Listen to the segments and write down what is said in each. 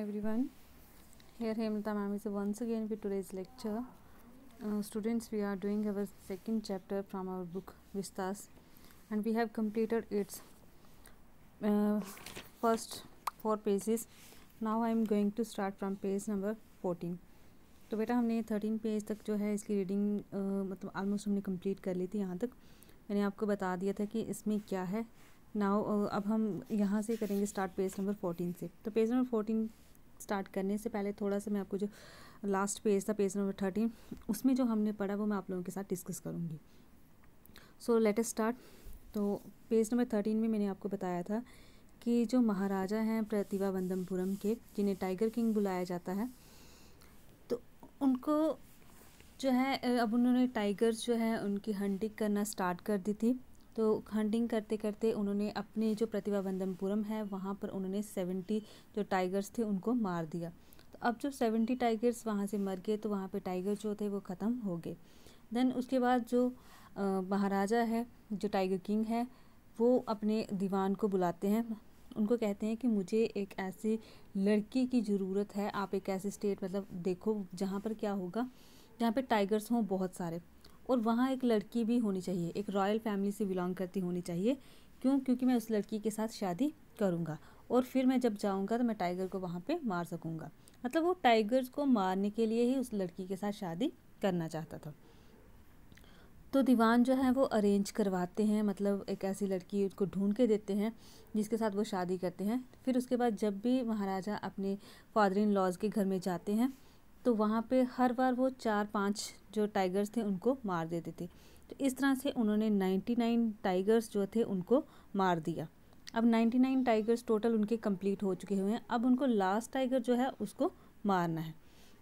everyone here Hemlata ma'am is once again with today's lecture uh, students we are doing our second chapter from our book Vistas and we have completed its uh, first four pages now I am going to start from page number 14 to beta humne 13 page tak jo hai iski reading matlab almost humne complete kar li thi yahan tak maine aapko bata diya tha ki isme kya hai है uh, अब हम यहाँ से करेंगे start page number 14 से तो page number 14 start करने से पहले थोड़ा सा मैं आपको जो लास्ट पेज था पेज नंबर थर्टीन उसमें जो हमने पढ़ा वो मैं आप लोगों के साथ डिस्कस करूँगी सो लेट स्टार्ट तो पेज नंबर थर्टीन में मैंने आपको बताया था कि जो महाराजा हैं प्रतिभा वंदमपुरम के जिन्हें टाइगर किंग बुलाया जाता है तो उनको जो है अब उन्होंने टाइगर जो है उनकी हंटिंग करना स्टार्ट कर दी थी तो हंटिंग करते करते उन्होंने अपने जो प्रतिभा प्रतिभावंदनपुरम है वहाँ पर उन्होंने सेवेंटी जो टाइगर्स थे उनको मार दिया तो अब जब सेवेंटी टाइगर्स वहाँ से मर गए तो वहाँ पर टाइगर जो थे वो ख़त्म हो गए देन उसके बाद जो महाराजा है जो टाइगर किंग है वो अपने दीवान को बुलाते हैं उनको कहते हैं कि मुझे एक ऐसी लड़की की ज़रूरत है आप एक ऐसे स्टेट मतलब देखो जहाँ पर क्या होगा जहाँ पर टाइगर्स हों बहुत सारे और वहाँ एक लड़की भी होनी चाहिए एक रॉयल फैमिली से बिलोंग करती होनी चाहिए क्यों क्योंकि मैं उस लड़की के साथ शादी करूँगा और फिर मैं जब जाऊँगा तो मैं टाइगर को वहाँ पर मार सकूँगा मतलब वो टाइगर्स को मारने के लिए ही उस लड़की के साथ शादी करना चाहता था तो दीवान जो है वो अरेंज करवाते हैं मतलब एक ऐसी लड़की उसको ढूंढ के देते हैं जिसके साथ वो शादी करते हैं फिर उसके बाद जब भी महाराजा अपने फादर इन लॉज के घर में जाते हैं तो वहाँ पे हर बार वो चार पांच जो टाइगर्स थे उनको मार देते थे तो इस तरह से उन्होंने 99 टाइगर्स जो थे उनको मार दिया अब 99 टाइगर्स टोटल उनके कंप्लीट हो चुके हुए हैं अब उनको लास्ट टाइगर जो है उसको मारना है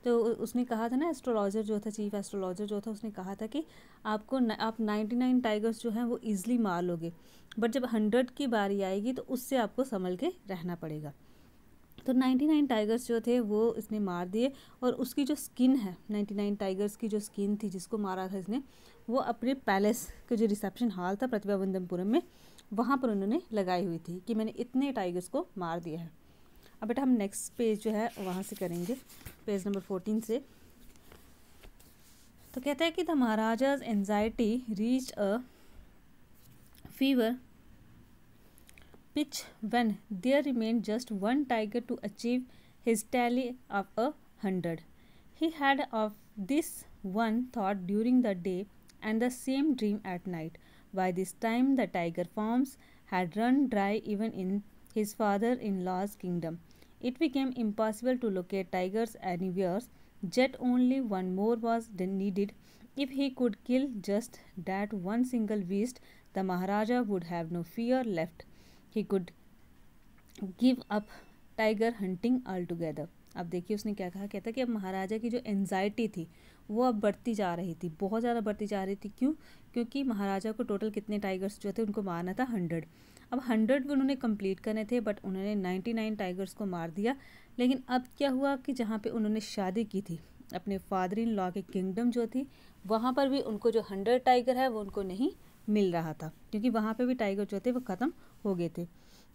तो उसने कहा था ना एस्ट्रोलॉजर जो था चीफ एस्ट्रोलॉजर जो था उसने कहा था कि आपको न, आप 99 टाइगर्स जो हैं वो ईज़िली मार लोगे बट जब हंड्रेड की बारी आएगी तो उससे आपको संभल के रहना पड़ेगा तो 99 टाइगर्स जो थे वो इसने मार दिए और उसकी जो स्किन है 99 टाइगर्स की जो स्किन थी जिसको मारा था इसने वो अपने पैलेस के जो रिसेप्शन हॉल था प्रतिभावंदमपुरम में वहाँ पर उन्होंने लगाई हुई थी कि मैंने इतने टाइगर्स को मार दिया है अब बेटा हम नेक्स्ट पेज जो है वहाँ से करेंगे पेज नंबर फोर्टीन से तो कहता है कि the Maharaja's anxiety reach a fever pitch when there remained just one tiger to achieve his tally of a hundred. He had of this one thought during the day and the same dream at night. By this time the tiger farms had run dry even in his father-in-law's kingdom. It became impossible to locate tigers anywhere, yet only one more was needed. If he could kill just that one single beast, the Maharaja would have no fear left. Could give up tiger hunting all together अब देखिए उसने क्या कहा कहता कि अब महाराजा की जो एनजाइटी थी वो अब बढ़ती जा रही थी बहुत ज़्यादा बढ़ती जा रही थी क्यों क्योंकि महाराजा को टोटल कितने टाइगर्स जो थे उनको मारना था हंड्रेड अब हंड्रेड भी उन्होंने कंप्लीट करने थे बट उन्होंने नाइन्टी नाइन टाइगर्स को मार दिया लेकिन अब क्या हुआ कि जहाँ पे उन्होंने शादी की थी अपने फादर इन लॉ के किंगडम जो थी वहाँ पर भी उनको जो हंड्रेड टाइगर है वो उनको नहीं मिल रहा था क्योंकि वहाँ पर भी टाइगर जो थे वो ख़त्म हो गए थे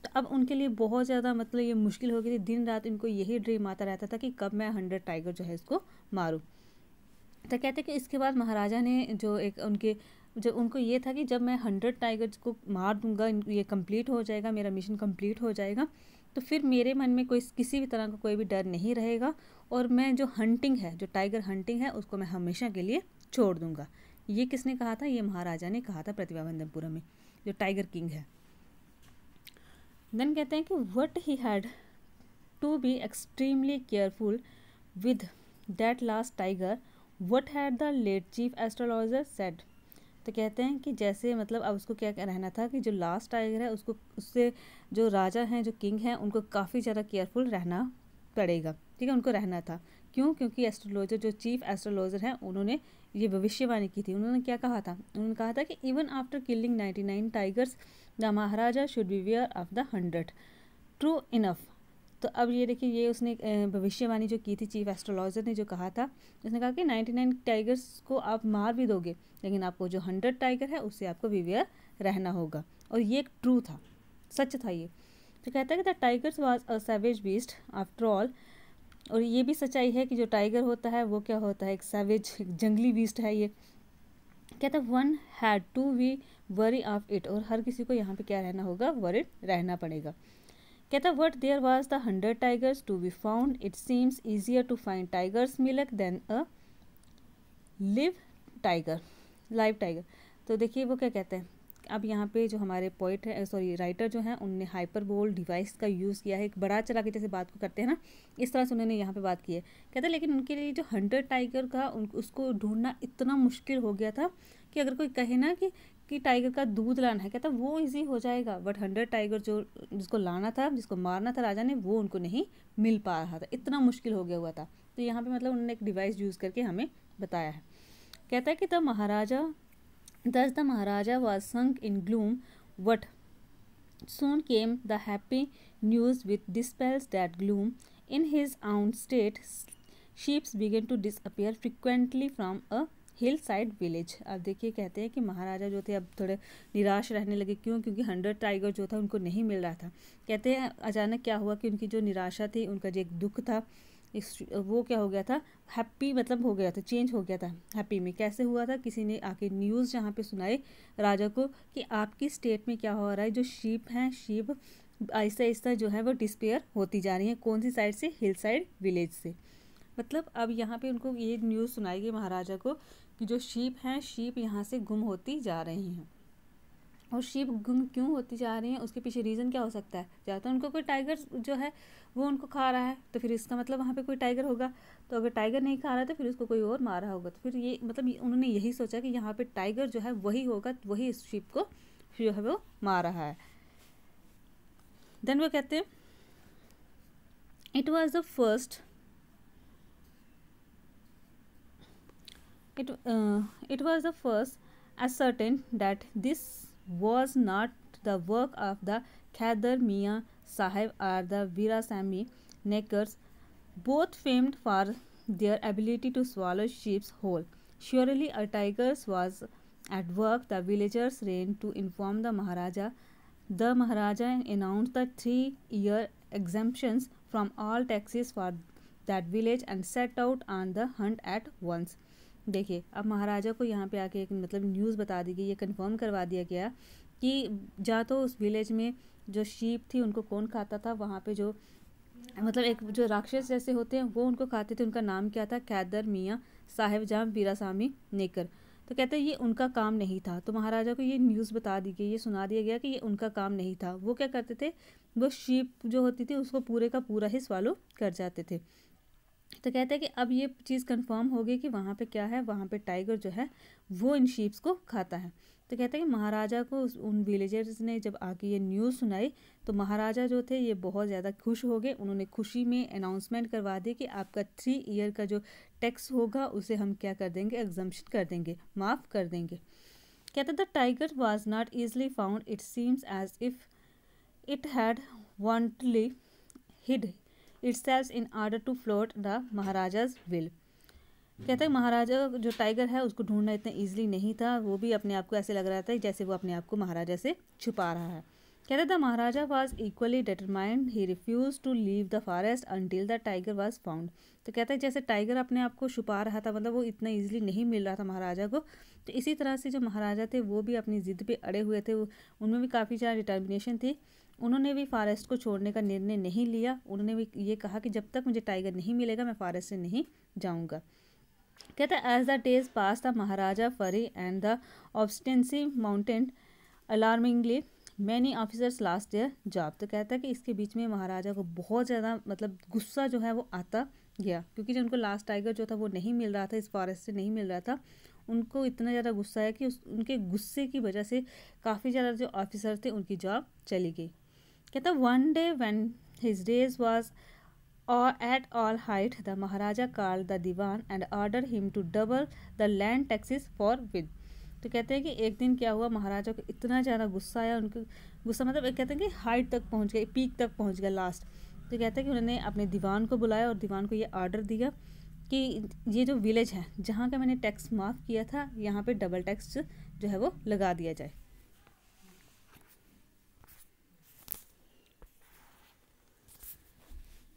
तो अब उनके लिए बहुत ज़्यादा मतलब ये मुश्किल हो गई थी दिन रात इनको यही ड्रीम आता रहता था कि कब मैं हंड्रेड टाइगर जो है इसको मारूँ तो कहते कि इसके बाद महाराजा ने जो एक उनके जब उनको ये था कि जब मैं हंड्रेड टाइगर्स को मार दूंगा ये कंप्लीट हो जाएगा मेरा मिशन कंप्लीट हो जाएगा तो फिर मेरे मन में कोई किसी भी तरह का कोई भी डर नहीं रहेगा और मैं जो हंटिंग है जो टाइगर हंटिंग है उसको मैं हमेशा के लिए छोड़ दूंगा ये किसने कहा था ये महाराजा ने कहा था प्रतिभा में जो टाइगर किंग है देन कहते हैं कि what he had to be extremely careful with that last tiger what had the late chief astrologer said तो कहते हैं कि जैसे मतलब अब उसको क्या रहना था कि जो लास्ट टाइगर है उसको उससे जो राजा हैं जो किंग हैं उनको काफ़ी ज़्यादा केयरफुल रहना पड़ेगा ठीक है उनको रहना था क्यों क्योंकि एस्ट्रोलॉजर जो चीफ एस्ट्रोलॉजर हैं उन्होंने ये भविष्यवाणी की थी उन्होंने क्या कहा था उन्होंने कहा था कि even after killing ninety nine tigers the Maharaja should beware of the hundred true enough तो अब ये देखिए ये उसने भविष्यवाणी जो की थी चीफ एस्ट्रोलॉजर ने जो कहा था उसने कहा कि नाइन्टी नाइन टाइगर्स को आप मार भी दोगे लेकिन आपको जो हंड्रेड टाइगर है उससे आपको विवेयर रहना होगा और ये एक ट्रू था सच था ये तो कहता है कि the tigers was a savage beast after all और ये भी सच्चाई है कि जो टाइगर होता है वो क्या होता है एक सैवेज जंगली बीस्ट है ये कहता one had to be wary of it और हर किसी को यहाँ पे क्या रहना होगा वरिड रहना पड़ेगा कहता what there was the hundred tigers to be found it seems easier to find tiger's milk than a live tiger live tiger तो देखिए वो क्या कहते हैं अब यहाँ पे जो हमारे पोइट है सॉरी राइटर जो हैं उनने हाइपर बोल डिवाइस का यूज़ किया है एक बड़ा चला के जैसे बात को करते हैं ना इस तरह से उन्होंने यहाँ पे बात की है कहते हैं लेकिन उनके लिए जो हंटर टाइगर का उन उसको ढूंढना इतना मुश्किल हो गया था कि अगर कोई कहे ना कि कि टाइगर का दूध लाना है कहता वो इजी हो जाएगा बट हंड्रेड टाइगर जो जिसको लाना था जिसको मारना था राजा ने वो उनको नहीं मिल पा रहा था इतना मुश्किल हो गया हुआ था तो यहाँ पे मतलब उन्होंने एक डिवाइस यूज़ करके हमें बताया है कहता है कि तब Maharaja Thus the Maharaja was sunk in gloom. What soon came the happy news which dispels that gloom. In his own state, sheep began to disappear frequently from a hillside village अब देखिए कहते हैं कि महाराजा जो थे अब थोड़े निराश रहने लगे क्यों क्योंकि हंड्रेड टाइगर जो था उनको नहीं मिल रहा था कहते हैं अचानक क्या हुआ कि उनकी जो निराशा थी उनका जो एक दुख था वो क्या हो गया था हैप्पी मतलब हो गया था चेंज हो गया था हैप्पी में कैसे हुआ था किसी ने आके न्यूज़ यहाँ पे सुनाए राजा को कि आपकी स्टेट में क्या हो रहा है जो शीप हैं शीप आहिस्ता आहिस्ता जो है वो डिस्पेयर होती जा रही है कौन सी साइड से हिल साइड विलेज से मतलब अब यहाँ पे उनको ये न्यूज़ सुनाई गई महाराजा को कि जो शीप हैं शीप यहाँ से गुम होती जा रही हैं और शीप गुम क्यों होती जा रही हैं उसके पीछे रीज़न क्या हो सकता है या तो उनको कोई टाइगर जो है वो उनको खा रहा है तो फिर इसका मतलब वहाँ पे कोई टाइगर होगा तो अगर टाइगर नहीं खा रहा है तो फिर उसको कोई और मारा होगा तो फिर ये मतलब उन्होंने यही सोचा कि यहाँ पे टाइगर जो है वही होगा वही इस शीप को जो है वो मार रहा है देन वो कहते हैं it was the first it it was the first certain that this was not the work of the Khadar Sahib or the Sami Nakers, both famed for their ability to swallow sheep's whole. Surely a tiger was at work. The villagers ran to inform the Maharaja. The Maharaja announced the three-year exemptions from all taxes for that village and set out on the hunt at once. देखिए अब महाराजा को यहाँ पे आके एक मतलब news बता दी गई ये कंफर्म करवा दिया गया कि जहाँ तो उस विलेज में जो शीप थी उनको कौन खाता था वहाँ पे जो मतलब एक जो राक्षस जैसे होते हैं वो उनको खाते थे उनका नाम क्या था कैदर मियाँ साहेब साहेबजाम वीरासामी नेकर तो कहते हैं ये उनका काम नहीं था तो महाराजा को ये न्यूज़ बता दी गई ये सुना दिया गया कि ये उनका काम नहीं था वो क्या करते थे वो शीप जो होती थी उसको पूरे का पूरा ही स्वालो कर जाते थे तो कहते हैं कि अब ये चीज़ कंफर्म होगी कि वहाँ पे क्या है वहाँ पे टाइगर जो है वो इन शीप्स को खाता है तो कहते हैं कि महाराजा को उन विलेजर्स ने जब आके ये न्यूज़ सुनाई तो महाराजा जो थे ये बहुत ज़्यादा खुश हो गए उन्होंने खुशी में अनाउंसमेंट करवा दी कि आपका थ्री ईयर का जो टैक्स होगा उसे हम क्या कर देंगे एग्जम्पन कर देंगे माफ़ कर देंगे कहते the tiger was not easily found it seems as if it had wantonly hid its in order to flout the Maharaja's will कहता है महाराजा जो टाइगर है उसको ढूंढना इतना ईजिली नहीं था वो भी अपने आप को ऐसे लग रहा था जैसे वो अपने आप को महाराजा से छुपा रहा है कहता था Maharaja was equally determined he refuse to leave the forest until the tiger was found तो कहता है जैसे टाइगर अपने आप को छुपा रहा था मतलब वो इतना ईजिली नहीं मिल रहा था महाराजा को तो इसी तरह से जो महाराजा थे वो भी अपनी ज़िद पे अड़े हुए थे उनमें भी काफ़ी ज़्यादा डिटर्मिनेशन थी उन्होंने भी फॉरेस्ट को छोड़ने का निर्णय नहीं लिया उन्होंने भी ये कहा कि जब तक मुझे टाइगर नहीं मिलेगा मैं फॉरेस्ट से नहीं जाऊँगा कहता as the days pass the Maharaja fury and the obstinacy mounted alarmingly many officers lost their job तो कहता है कि इसके बीच में महाराजा को बहुत ज़्यादा मतलब गुस्सा जो है वो आता गया क्योंकि जो उनको लास्ट टाइगर जो था वो नहीं मिल रहा था इस फॉरेस्ट से नहीं मिल रहा था उनको इतना ज़्यादा गुस्सा है कि उस उनके गुस्से की वजह से काफ़ी ज़्यादा जो ऑफिसर थे उनकी जॉब चली गई कहता one day when his days was at all height the Maharaja maharaja the Dewan and order him to double the land taxes forthwith तो कहते हैं कि एक दिन क्या हुआ महाराजा को इतना ज़्यादा गुस्सा आया उनको गुस्सा मतलब एक कहते हैं कि हाइट तक पहुंच गए पीक तक पहुंच गया लास्ट तो कहते हैं कि उन्होंने अपने दीवान को बुलाया और दीवान को ये आर्डर दिया कि ये जो विलेज है जहाँ का मैंने टैक्स माफ़ किया था यहाँ पे डबल टैक्स जो है वो लगा दिया जाए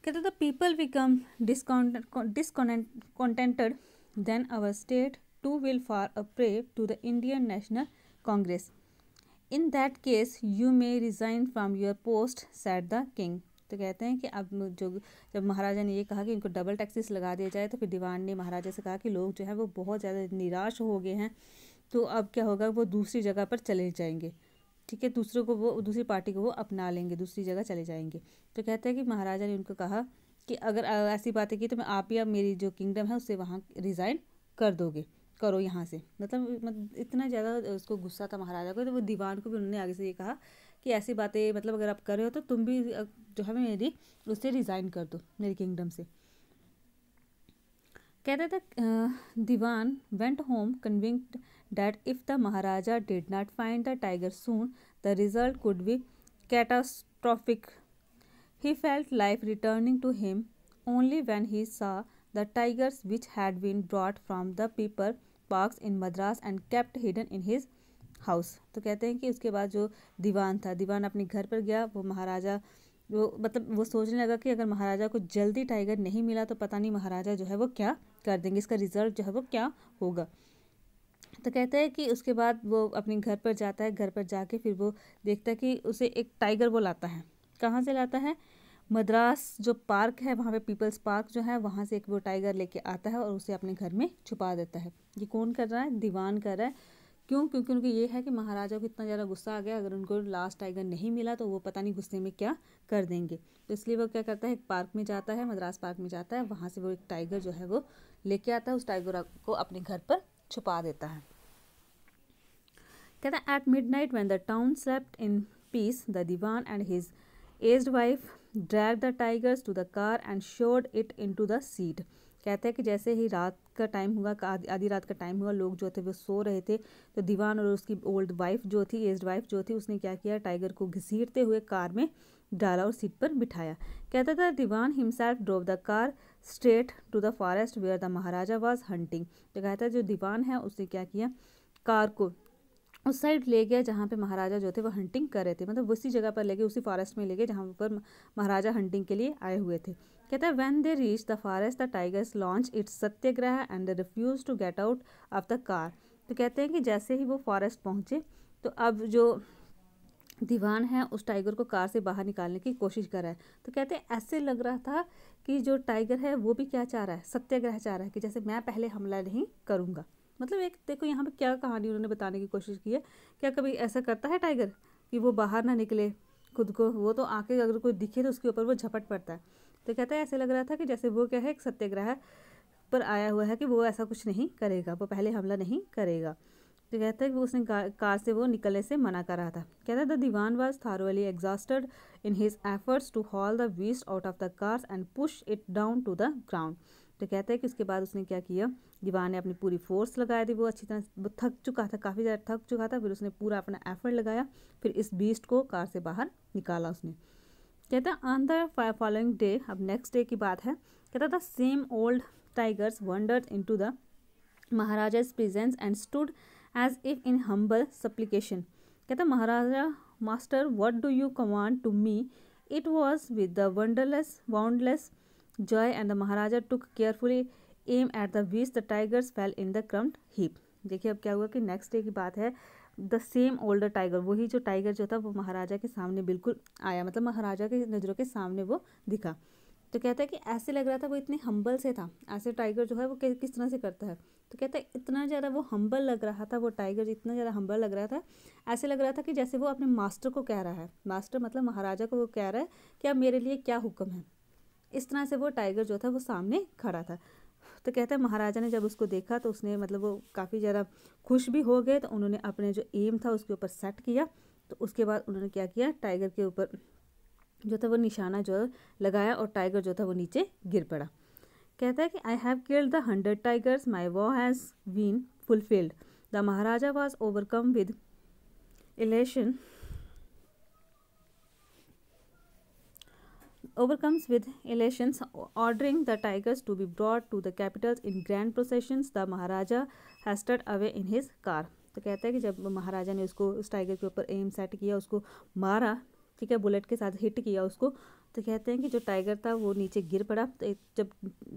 कहते the people become discontented then our state too will fall a prey to the Indian National Congress in that case you may resign from your post said the king तो कहते हैं कि अब जो जब महाराजा ने ये कहा कि इनको डबल टैक्सेस लगा दिया जाए तो फिर दीवान ने महाराजा से कहा कि लोग जो है वो बहुत ज़्यादा निराश हो गए हैं तो अब क्या होगा वो दूसरी जगह पर चले जाएंगे ठीक है दूसरे को वो दूसरी पार्टी को वो अपना लेंगे दूसरी जगह चले जाएंगे तो कहते हैं कि महाराजा ने उनको कहा कि अगर ऐसी बातें की तो मैं आप या मेरी जो किंगडम है उससे वहाँ रिज़ाइन कर दोगे करो यहाँ से मतलब मतलब इतना ज़्यादा उसको गुस्सा था महाराजा को तो वो दीवान को भी उन्होंने आगे से ये कहा कि ऐसी बातें मतलब अगर आप कर रहे हो तो तुम भी जो है मेरी उससे रिज़ाइन कर दो मेरी किंगडम से कहता था Dewan went home convinced that if the Maharaja did not find the tiger soon, the result could be catastrophic. He felt life returning to him only when he saw the tigers which had been brought from the paper parks in Madras and kept hidden in his house तो कहते हैं कि उसके बाद जो दीवान था दीवान अपने घर पर गया वो महाराजा वो मतलब वो सोचने लगा कि अगर महाराजा को जल्दी टाइगर नहीं मिला तो पता नहीं महाराजा जो है वो क्या कर देंगे इसका रिजल्ट जो है वो क्या होगा तो कहता है कि उसके बाद वो अपने घर पर जाता है घर पर जाके फिर वो देखता है कि उसे एक टाइगर वो लाता है कहाँ से लाता है मद्रास जो पार्क है वहाँ पे पीपल्स पार्क जो है वहाँ से एक वो टाइगर लेके आता है और उसे अपने घर में छुपा देता है ये कौन कर रहा है दीवान कर रहा है क्यों क्योंकि उनको ये है कि महाराजा को इतना ज़्यादा गुस्सा आ गया अगर उनको लास्ट टाइगर नहीं मिला तो वो पता नहीं गुस्से में क्या कर देंगे तो इसलिए वो क्या करता है एक पार्क में जाता है मद्रास पार्क में जाता है वहाँ से वो एक टाइगर जो है वो लेके आता है उस टाइगर को अपने घर पर छुपा देता है at midnight when the town slept in peace the Dewan and his aged wife drag the tigers to the car and shoved it into the seat कहते हैं कि जैसे ही रात का टाइम हुआ आधी रात का टाइम हुआ लोग जो थे वो सो रहे थे तो दीवान और उसकी ओल्ड वाइफ जो थी एज्ड वाइफ जो थी उसने क्या किया टाइगर को घसीटते हुए कार में डाला और सीट पर बिठाया कहता था Dewan himself drove the car straight to the forest where the Maharaja was hunting तो कहता जो दीवान है उसने क्या किया कार को उस साइड ले गया जहाँ पे महाराजा जो थे वो हंटिंग कर रहे थे मतलब उसी जगह पर ले गए उसी फॉरेस्ट में ले गए जहाँ पर महाराजा हंटिंग के लिए आए हुए थे कहता है when they reach the forest the tigers launch its satyagraha and refuse to get out of the car तो कहते हैं कि जैसे ही वो फॉरेस्ट पहुँचे तो अब जो दीवान है उस टाइगर को कार से बाहर निकालने की कोशिश कर रहा है तो कहते हैं ऐसे लग रहा था कि जो टाइगर है वो भी क्या चाह रहा है सत्याग्रह चाह रहा है कि जैसे मैं पहले हमला नहीं करूँगा मतलब एक देखो यहाँ पे क्या कहानी उन्होंने बताने की कोशिश की है क्या कभी ऐसा करता है टाइगर कि वो बाहर ना निकले खुद को वो तो आके अगर कोई दिखे तो उसके ऊपर वो झपट पड़ता है तो कहता है ऐसे लग रहा था कि जैसे वो क्या है एक सत्याग्रह पर आया हुआ है कि वो ऐसा कुछ नहीं करेगा वो पहले हमला नहीं करेगा तो कहता है कि उसने कार से वो निकलने से मना कर रहा था कहता है the dewan was thoroughly exhausted in his efforts to haul the west out of the cars and push it down to the ground तो कहता है कि उसके बाद उसने क्या किया दीवार ने अपनी पूरी फोर्स लगाई थी वो अच्छी तरह वो थक चुका था काफ़ी ज़्यादा थक चुका था फिर उसने पूरा अपना एफर्ट लगाया फिर इस बीस्ट को कार से बाहर निकाला उसने कहता ऑन द फॉलोइंग डे अब नेक्स्ट डे की बात है कहता था same old tigers wandered in the Maharaja's presence and stood as if in humble supplication कहता Maharaja master what do you command to me it was with the wonderless boundless joy and the Maharaja took carefully aim at the which the tigers fell in the crumbed heap देखिए अब क्या हुआ कि next day की बात है the same older tiger वही जो टाइगर जो था वो महाराजा के सामने बिल्कुल आया मतलब महाराजा के नज़रों के सामने वो दिखा तो कहता है कि ऐसे लग रहा था वो इतने हम्बल से था ऐसे टाइगर जो है वो किस तरह से करता है तो कहता है इतना ज़्यादा वो हम्बल लग रहा था वो टाइगर इतना ज़्यादा हम्बल लग रहा था ऐसे लग रहा था कि जैसे वो अपने मास्टर को कह रहा है मास्टर मतलब महाराजा को वो कह रहा है कि अब मेरे लिए क्या हुक्म है इस तरह से वो टाइगर जो था वो सामने खड़ा था तो कहता है महाराजा ने जब उसको देखा तो उसने मतलब वो काफ़ी ज़्यादा खुश भी हो गए तो उन्होंने अपने जो एम था उसके ऊपर सेट किया तो उसके बाद उन्होंने क्या किया टाइगर के ऊपर जो था वो निशाना जो लगाया और टाइगर जो था वो नीचे गिर पड़ा कहता है कि I have killed the hundred tigers my vow has been fulfilled the Maharaja was overcome with elation overcomes with elations, ordering the tigers to be brought to the capitals in grand processions. The Maharaja hasted away in his car. तो कहता है कि जब महाराजा ने उसको उस tiger के ऊपर एम सेट किया उसको मारा ठीक है बुलेट के साथ हिट किया उसको तो कहते हैं कि जो टाइगर था वो नीचे गिर पड़ा तो जब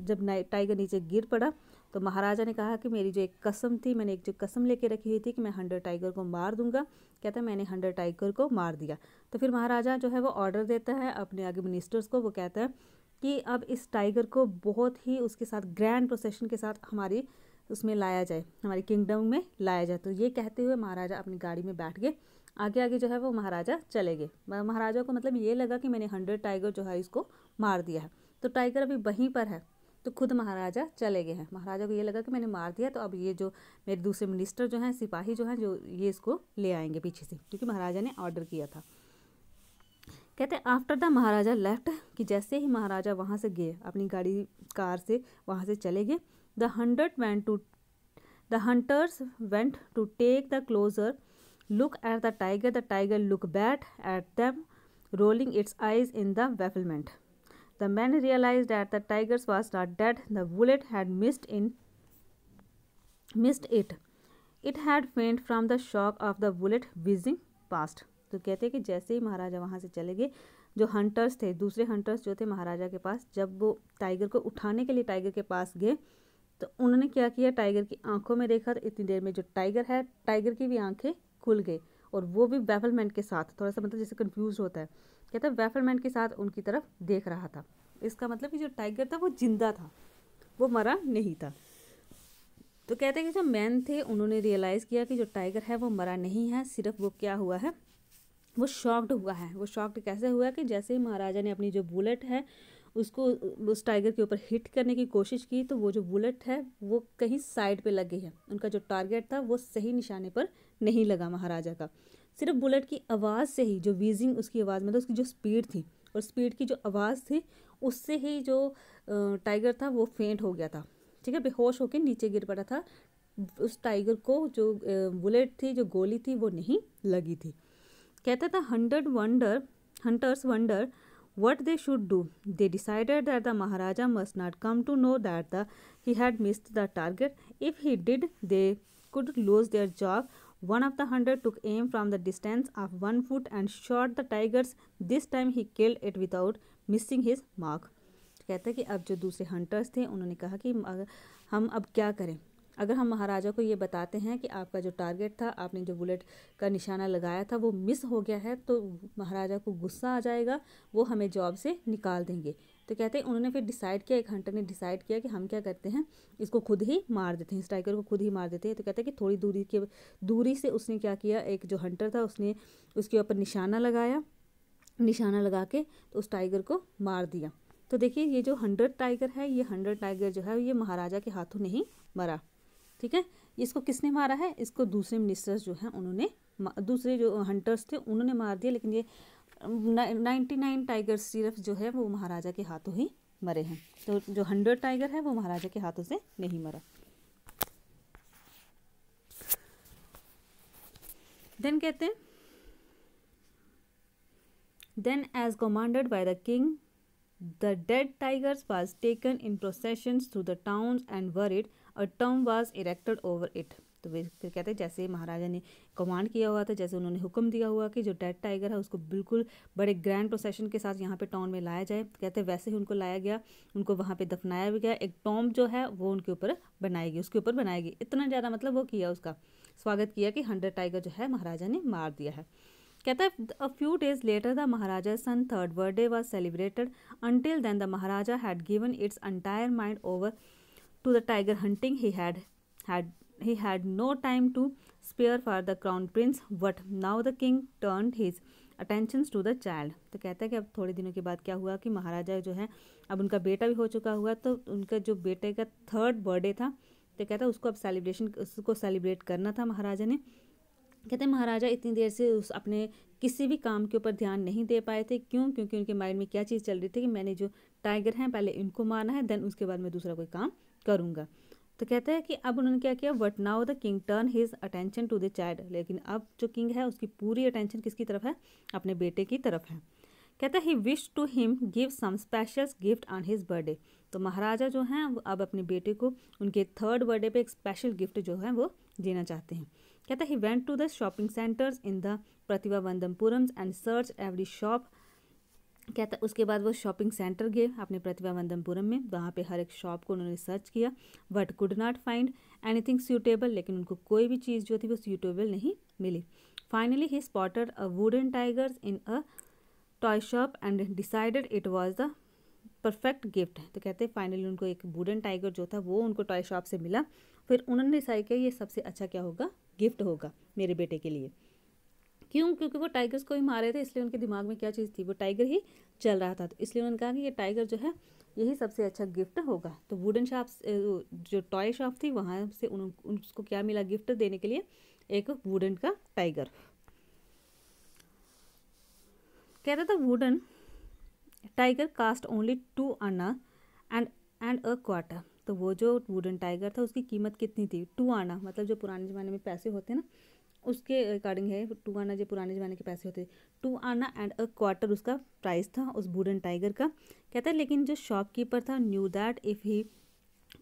जब टाइगर नीचे गिर पड़ा तो महाराजा ने कहा कि मेरी जो एक कसम थी मैंने एक जो कसम लेके रखी हुई थी कि मैं हंडर टाइगर को मार दूंगा कहता है मैंने हंडर टाइगर को मार दिया तो फिर महाराजा जो है वो ऑर्डर देता है अपने आगे मिनिस्टर्स को वो कहता है कि अब इस टाइगर को बहुत ही उसके साथ ग्रैंड प्रोसेशन के साथ हमारी उसमें लाया जाए हमारे किंगडम में लाया जाए तो ये कहते हुए महाराजा अपनी गाड़ी में बैठ गए आगे आगे जो है वो महाराजा चले गए महाराजा को मतलब ये लगा कि मैंने हंड्रेड टाइगर जो है इसको मार दिया है तो टाइगर अभी वहीं पर है तो खुद महाराजा चले गए हैं महाराजा को ये लगा कि मैंने मार दिया तो अब ये जो मेरे दूसरे मिनिस्टर जो हैं सिपाही जो हैं जो ये इसको ले आएंगे पीछे से क्योंकि महाराजा ने ऑर्डर किया था कहते हैं आफ्टर द महाराजा लेफ्ट कि जैसे ही महाराजा वहाँ से गए अपनी गाड़ी कार से वहाँ से चले गए the hundred went to the hunters went to take the closer look at the tiger the tiger look back at them rolling its eyes in the bewilderment the man realize that the tigers was not dead the bullet had missed in missed it it had faint from the shock of the bullet whizzing past तो कहते हैं कि जैसे ही महाराजा वहाँ से चले गए जो हंटर्स थे दूसरे हंटर्स जो थे महाराजा के पास जब वो टाइगर को उठाने के लिए टाइगर के पास गए तो उन्होंने क्या किया टाइगर की आंखों में देखा तो इतनी देर में जो टाइगर है टाइगर की भी आंखें खुल गई और वो भी बेफलमेंट के साथ थोड़ा सा मतलब जैसे कन्फ्यूज़ होता है कहते हैं वेफलमैन के साथ उनकी तरफ देख रहा था इसका मतलब कि जो टाइगर था वो जिंदा था वो मरा नहीं था तो कहते हैं कि जो मैन थे उन्होंने रियलाइज़ किया कि जो टाइगर है वो मरा नहीं है सिर्फ वो क्या हुआ है वो शॉक्ड हुआ है वो शॉक्ड कैसे हुआ कि जैसे ही महाराजा ने अपनी जो बुलेट है उसको उस टाइगर के ऊपर हिट करने की कोशिश की तो वो जो बुलेट है वो कहीं साइड पे लग गई है उनका जो टारगेट था वो सही निशाने पर नहीं लगा महाराजा का सिर्फ बुलेट की आवाज़ से ही जो वीजिंग उसकी आवाज़ मतलब उसकी जो स्पीड थी और स्पीड की जो आवाज़ थी उससे ही जो टाइगर था वो फेंट हो गया था ठीक है बेहोश होकर नीचे गिर पड़ा था उस टाइगर को जो बुलेट थी जो गोली थी वो नहीं लगी थी कहता था hundred wonder hunters wonder what they should do they decided that the Maharaja must not come to know that the he had missed the target if he did they could lose their job One of the hundred took aim from the distance of one foot and shot the tigers. This time he killed it without missing his mark. कहता है कि अब जो दूसरे hunters थे उन्होंने कहा कि हम अब क्या करें अगर हम महाराजा को ये बताते हैं कि आपका जो टारगेट था आपने जो बुलेट का निशाना लगाया था वो मिस हो गया है तो महाराजा को गुस्सा आ जाएगा वो हमें जॉब से निकाल देंगे तो कहते हैं उन्होंने फिर डिसाइड किया एक हंटर ने डिसाइड किया कि हम क्या करते हैं इसको खुद ही मार देते हैं स्ट्राइकर को खुद ही मार देते हैं तो कहते हैं कि थोड़ी दूरी के दूरी से उसने क्या किया एक जो हंटर था उसने उसके ऊपर निशाना लगाया निशाना लगा के तो उस टाइगर को मार दिया तो देखिए ये जो हंड्रेड टाइगर है ये हंड्रेड टाइगर जो है ये महाराजा के हाथों नहीं मरा ठीक है इसको किसने मारा है इसको दूसरे मिनिस्टर्स जो हैं उन्होंने दूसरे जो हंटर्स थे उन्होंने मार दिया लेकिन ये नाइन्टी नाइन टाइगर सिर्फ जो है वो महाराजा के हाथों ही मरे हैं तो जो हंड्रेड टाइगर है वो महाराजा के हाथों से नहीं मरा देन कहते हैं then as commanded by the king the dead tigers was taken in procession through the town and were it a term was erected over it तो वे फिर कहते हैं जैसे महाराजा ने कमांड किया हुआ था जैसे उन्होंने हुक्म दिया हुआ कि जो डेड टाइगर है उसको बिल्कुल बड़े ग्रैंड प्रोसेशन के साथ यहाँ पे टाउन में लाया जाए कहते हैं वैसे ही उनको लाया गया उनको वहाँ पे दफनाया भी गया एक टॉम जो है वो उनके ऊपर बनाएगी उसके ऊपर बनाएगी इतना ज़्यादा मतलब वो किया उसका स्वागत किया कि हंड्रेड टाइगर जो है महाराजा ने मार दिया है कहता है a few days later the Maharaja son third birthday was celebrated until then the Maharaja had given its entire mind over to the tiger hunting he had had he had no time to spare for the crown prince but now the king turned his attentions to the child तो कहता है कि अब थोड़े दिनों के बाद क्या हुआ कि महाराजा जो है अब उनका बेटा भी हो चुका हुआ तो उनका जो बेटे का थर्ड बर्थडे था तो कहता है उसको अब सेलिब्रेशन उसको सेलिब्रेट करना था महाराजा ने कहते हैं महाराजा इतनी देर से उस अपने किसी भी काम के ऊपर ध्यान नहीं दे पाए थे क्यों क्योंकि उनके माइंड में क्या चीज़ चल रही थी कि मैंने जो टाइगर हैं पहले इनको मारना है देन उसके बाद मैं दूसरा कोई काम करूँगा तो कहते हैं कि अब उन्होंने क्या किया what now the king turn his attention to the child लेकिन अब जो किंग है उसकी पूरी अटेंशन किसकी तरफ है अपने बेटे की तरफ है कहता है he wish to him give some special gift on his birthday तो महाराजा जो हैं अब अपने बेटे को उनके थर्ड बर्थडे पे एक स्पेशल गिफ्ट जो है वो देना चाहते हैं कहता है he went to the shopping centres in the Pratibandapuram's and search every shop कहता उसके बाद वो शॉपिंग सेंटर गए अपने प्रतिभा वंदमपुरम में वहाँ पे हर एक शॉप को उन्होंने सर्च किया but could not find anything suitable लेकिन उनको कोई भी चीज़ जो थी वो सूटेबल नहीं मिली finally he spotted a wooden tigers in a toy shop and decided it was the perfect gift तो कहते हैं फाइनली उनको एक वुडन टाइगर जो था वो उनको टॉय शॉप से मिला फिर उन्होंने डिसाइड किया ये सबसे अच्छा क्या होगा गिफ्ट होगा मेरे बेटे के लिए क्यों क्योंकि वो टाइगर्स को ही मार रहे थे इसलिए उनके दिमाग में क्या चीज़ थी वो टाइगर ही चल रहा था तो इसलिए उन्होंने कहा कि ये टाइगर जो है यही सबसे अच्छा गिफ्ट होगा तो वुडन शॉप जो टॉय शॉप थी वहाँ से उन, उसको क्या मिला गिफ्ट देने के लिए एक वुडन का टाइगर कह कहता था wooden tiger cost only two anna and and a quarter तो वो जो वुडन टाइगर था उसकी कीमत कितनी थी टू आना मतलब जो पुराने ज़माने में पैसे होते हैं ना उसके अकॉर्डिंग है टू आना जो पुराने ज़माने के पैसे होते थे two anna and a quarter उसका प्राइस था उस वुडन टाइगर का कहता है लेकिन जो शॉपकीपर था knew that if he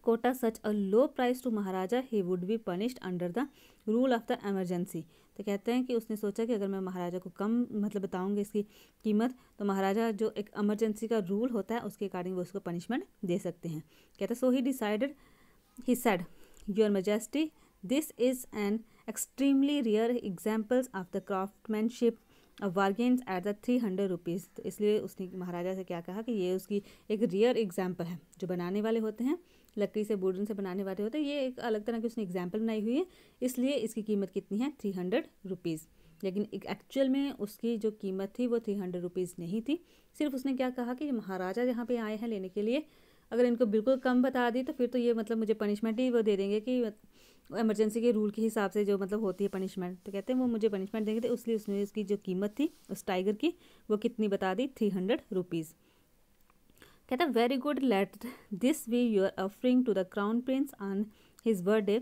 quoted such a low price to Maharaja he would be punished under the rule of the emergency तो कहते हैं कि उसने सोचा कि अगर मैं महाराजा को कम मतलब बताऊँगी इसकी कीमत तो महाराजा जो एक एमरजेंसी का रूल होता है उसके अकॉर्डिंग वो उसको पनिशमेंट दे सकते हैं कहते so he decided he said your majesty this is an extremely rare examples of the craftsmanship bargains at the three hundred rupees तो इसलिए उसने महाराजा से क्या कहा कि ये उसकी एक रेयर एग्जाम्पल है जो बनाने वाले होते हैं लकड़ी से बोर्डन से बनाने वाले होते हैं ये एक अलग तरह की उसने एग्जाम्पल बनाई हुई है इसलिए इसकी कीमत कितनी है थ्री हंड्रेड रुपीज़ लेकिन एक्चुअल में उसकी जो कीमत थी वो थ्री हंड्रेड रुपीज़ नहीं थी सिर्फ उसने क्या कहा कि महाराजा यहाँ पे आए हैं लेने के लिए अगर इनको बिल्कुल कम बता दी तो फिर तो ये मतलब मुझे पनिशमेंट ही वो दे देंगे कि एमरजेंसी के रूल के हिसाब से जो मतलब होती है पनिशमेंट तो कहते हैं वो मुझे पनिशमेंट देंगे थे तो इसलिए उसने उसकी जो कीमत थी उस टाइगर की वो कितनी बता दी थ्री हंड्रेड रुपीज़ कहता very good let this we are offering to the crown prince on his birthday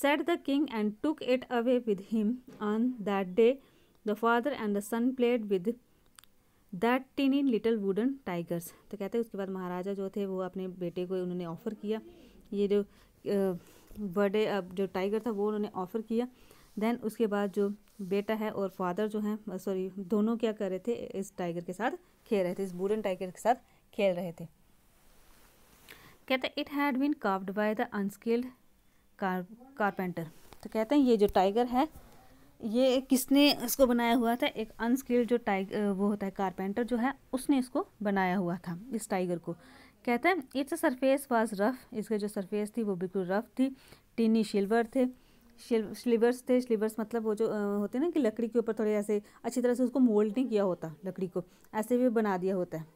said the king and took it away with him on that day the father and the son played with that in little wooden tigers तो कहते हैं उसके बाद महाराजा जो थे वो अपने बेटे को उन्होंने ऑफ़र किया ये जो बर्थडे अब जो टाइगर था वो उन्होंने ऑफ़र किया देन उसके बाद जो बेटा है और फादर जो हैं सॉरी दोनों क्या कर रहे थे इस टाइगर के साथ खेल रहे थे इस बूढ़न टाइगर के साथ खेल रहे थे कहते हैं it had been carved by the unskilled carpenter तो कहते हैं ये जो टाइगर है ये किसने इसको बनाया हुआ था एक अनस्किल्ड जो टाइगर वो होता है कारपेंटर जो है उसने इसको बनाया हुआ था इस टाइगर को कहते हैं इट्स सरफेस वाज रफ इसके जो सरफेस थी वो बिल्कुल रफ थी टीनी शिल्वर थे स्लीवर्स थे स्लीवर्स मतलब वो जो होते हैं ना कि लकड़ी के ऊपर थोड़े ऐसे अच्छी तरह से उसको मोल्ड नहीं किया होता लकड़ी को ऐसे भी बना दिया होता है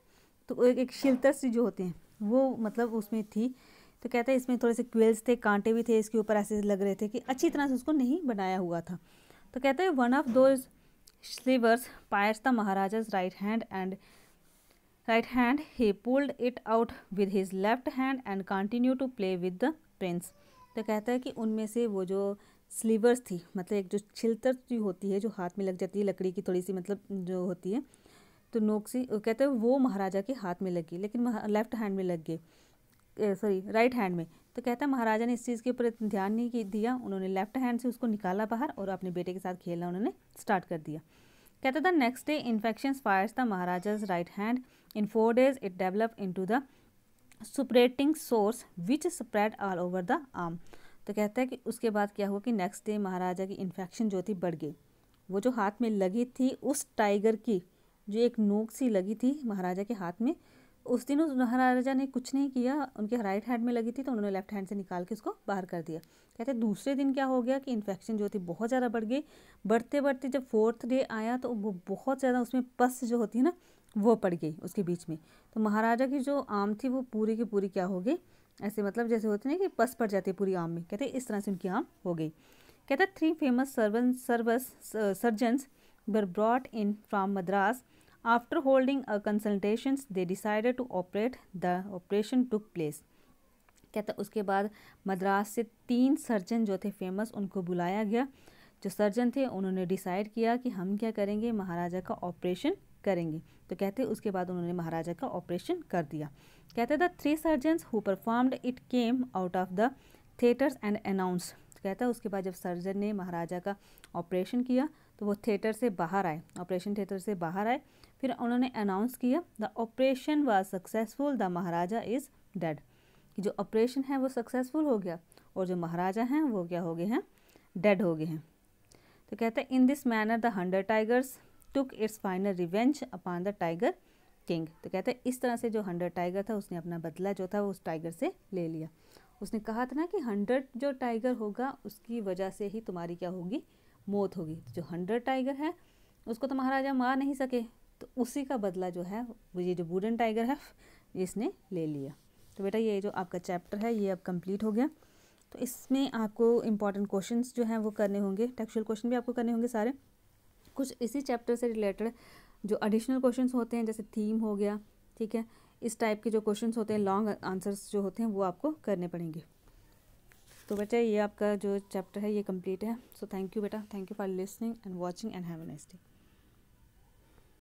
तो एक एक सी जो होते हैं वो मतलब उसमें थी तो कहते हैं इसमें थोड़े से क्वेल्स थे कांटे भी थे इसके ऊपर ऐसे लग रहे थे कि अच्छी तरह से उसको नहीं बनाया हुआ था तो कहते हैं one of those slivers pierce the Maharaja's right hand and right hand he pulled it out with his left hand and continue to play with the prince तो कहते हैं कि उनमें से वो जो स्लीवर्स थी मतलब एक जो छिलतर जो होती है जो हाथ में लग जाती है लकड़ी की थोड़ी सी मतलब जो होती है तो नोक सी कहते हैं वो महाराजा के हाथ में लगी लेकिन लेफ्ट हैंड में लग गई सॉरी राइट हैंड में तो कहता है महाराजा ने इस चीज़ के ऊपर ध्यान नहीं दिया उन्होंने लेफ्ट हैंड से उसको निकाला बाहर और अपने बेटे के साथ खेलना उन्होंने स्टार्ट कर दिया कहता था next day infection fires the Maharaja's right hand in four days it develop into the suppurating sores which spread all over the arm तो कहता है कि उसके बाद क्या हुआ कि नेक्स्ट डे महाराजा की इन्फेक्शन जो थी बढ़ गई वो जो हाथ में लगी थी उस टाइगर की जो एक नोक सी लगी थी महाराजा के हाथ में उस दिन उस महाराजा ने कुछ नहीं किया उनके राइट हैंड में लगी थी तो उन्होंने लेफ्ट हैंड से निकाल के उसको बाहर कर दिया कहते दूसरे दिन क्या हो गया कि इन्फेक्शन जो थी बहुत ज़्यादा बढ़ गई बढ़ते बढ़ते जब फोर्थ डे आया तो वो बहुत ज़्यादा उसमें पस जो होती है ना वो पड़ गई उसके बीच में तो महाराजा की जो आम थी वो पूरी की पूरी क्या हो गई ऐसे मतलब जैसे होते ना कि पस पड़ जाती है पूरी आम में कहते इस तरह से उनकी आम हो गई कहता थ्री फेमस सर्वन सर्वस surgeons were brought in from Madras After holding a consultations, they decided to operate. The operation took place. कहता उसके बाद मद्रास से तीन सर्जन जो थे फेमस उनको बुलाया गया जो सर्जन थे उन्होंने डिसाइड किया कि हम क्या करेंगे महाराजा का ऑपरेशन करेंगे तो कहते उसके बाद उन्होंने महाराजा का ऑपरेशन कर दिया कहते the three surgeon who performed it came out of the theatres and announce कहता उसके बाद जब सर्जन ने महाराजा का ऑपरेशन किया तो वो थिएटर से बाहर आए ऑपरेशन थिएटर से बाहर आए फिर उन्होंने अनाउंस किया the operation was successful the Maharaja is dead कि जो ऑपरेशन है वो सक्सेसफुल हो गया और जो महाराजा हैं वो क्या हो गए हैं डेड हो गए हैं तो कहते हैं in this manner the hundred tigers took its final revenge upon the tiger king तो कहते हैं इस तरह से जो हंडर टाइगर था उसने अपना बदला जो था वो उस टाइगर से ले लिया उसने कहा था ना कि हंड्रेड जो टाइगर होगा उसकी वजह से ही तुम्हारी क्या होगी मौत होगी तो जो हंड्रेड टाइगर है उसको तो महाराजा मार नहीं सके उसी का बदला जो है ये जो वुडन टाइगर है इसने ले लिया तो बेटा ये जो आपका चैप्टर है ये अब कंप्लीट हो गया तो इसमें आपको इम्पॉर्टेंट क्वेश्चन जो हैं वो करने होंगे टेक्चुअल क्वेश्चन भी आपको करने होंगे सारे कुछ इसी चैप्टर से रिलेटेड जो एडिशनल क्वेश्चन होते हैं जैसे थीम हो गया ठीक है इस टाइप के जो क्वेश्चन होते हैं लॉन्ग आंसर्स जो होते हैं वो आपको करने पड़ेंगे तो बेटा ये आपका जो चैप्टर है ये कंप्लीट है सो थैंक यू बेटा thank you for listening and watching and have nice day